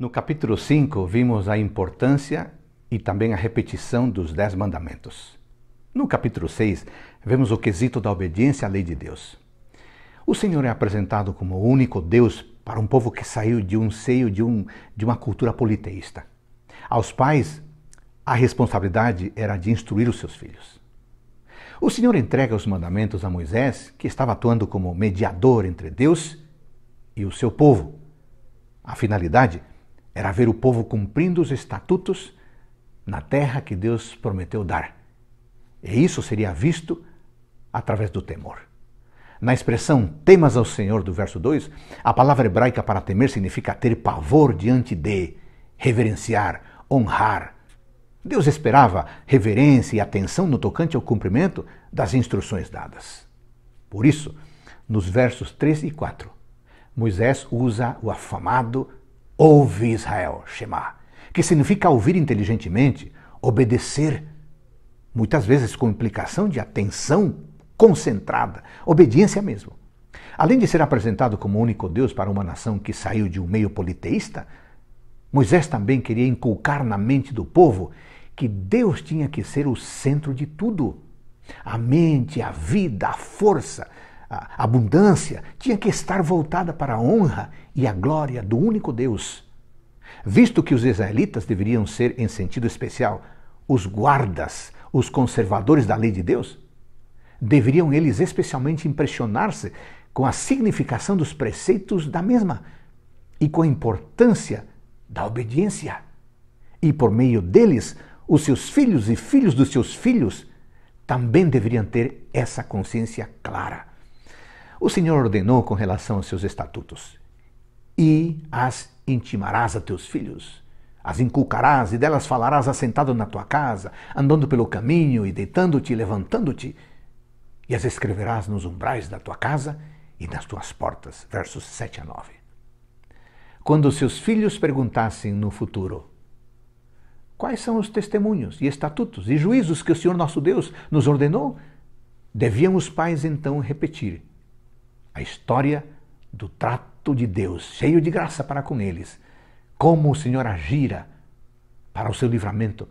No capítulo 5, vimos a importância e também a repetição dos Dez Mandamentos. No capítulo 6, vemos o quesito da obediência à lei de Deus. O Senhor é apresentado como o único Deus para um povo que saiu de um seio de, um, de uma cultura politeísta. Aos pais, a responsabilidade era de instruir os seus filhos. O Senhor entrega os mandamentos a Moisés, que estava atuando como mediador entre Deus e o seu povo. A finalidade era ver o povo cumprindo os estatutos na terra que Deus prometeu dar. E isso seria visto através do temor. Na expressão temas ao Senhor do verso 2, a palavra hebraica para temer significa ter pavor diante de, reverenciar, honrar. Deus esperava reverência e atenção no tocante ao cumprimento das instruções dadas. Por isso, nos versos 3 e 4, Moisés usa o afamado Ouve Israel, Shema, que significa ouvir inteligentemente, obedecer, muitas vezes com implicação de atenção concentrada, obediência mesmo. Além de ser apresentado como único Deus para uma nação que saiu de um meio politeísta, Moisés também queria inculcar na mente do povo que Deus tinha que ser o centro de tudo. A mente, a vida, a força, a abundância tinha que estar voltada para a honra e a glória do único Deus. Visto que os israelitas deveriam ser, em sentido especial, os guardas, os conservadores da lei de Deus, deveriam eles especialmente impressionar-se com a significação dos preceitos da mesma e com a importância da obediência. E por meio deles, os seus filhos e filhos dos seus filhos também deveriam ter essa consciência clara o Senhor ordenou com relação aos seus estatutos: E as intimarás a teus filhos, as inculcarás e delas falarás assentado na tua casa, andando pelo caminho e deitando-te e levantando-te, e as escreverás nos umbrais da tua casa e nas tuas portas. Versos 7 a 9. Quando seus filhos perguntassem no futuro: Quais são os testemunhos e estatutos e juízos que o Senhor nosso Deus nos ordenou? Deviam os pais então repetir: a história do trato de Deus, cheio de graça para com eles, como o Senhor agira para o seu livramento,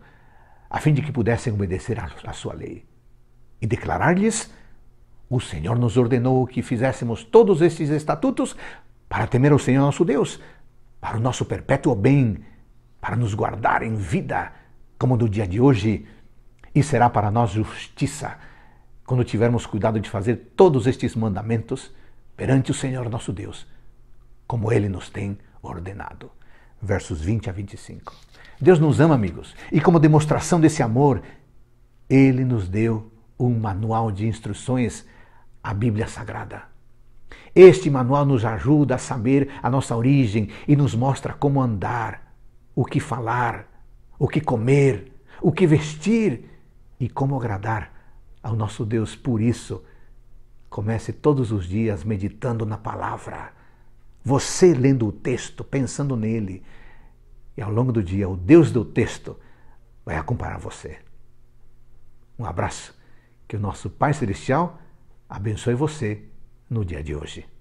a fim de que pudessem obedecer à sua lei e declarar-lhes: O Senhor nos ordenou que fizéssemos todos estes estatutos para temer o Senhor nosso Deus, para o nosso perpétuo bem, para nos guardar em vida, como do dia de hoje, e será para nós justiça quando tivermos cuidado de fazer todos estes mandamentos perante o Senhor nosso Deus, como ele nos tem ordenado. Versos 20 a 25. Deus nos ama, amigos, e como demonstração desse amor, ele nos deu um manual de instruções, a Bíblia Sagrada. Este manual nos ajuda a saber a nossa origem e nos mostra como andar, o que falar, o que comer, o que vestir e como agradar ao nosso Deus. Por isso, Comece todos os dias meditando na palavra. Você lendo o texto, pensando nele. E ao longo do dia, o Deus do texto vai acompanhar você. Um abraço. Que o nosso Pai Celestial abençoe você no dia de hoje.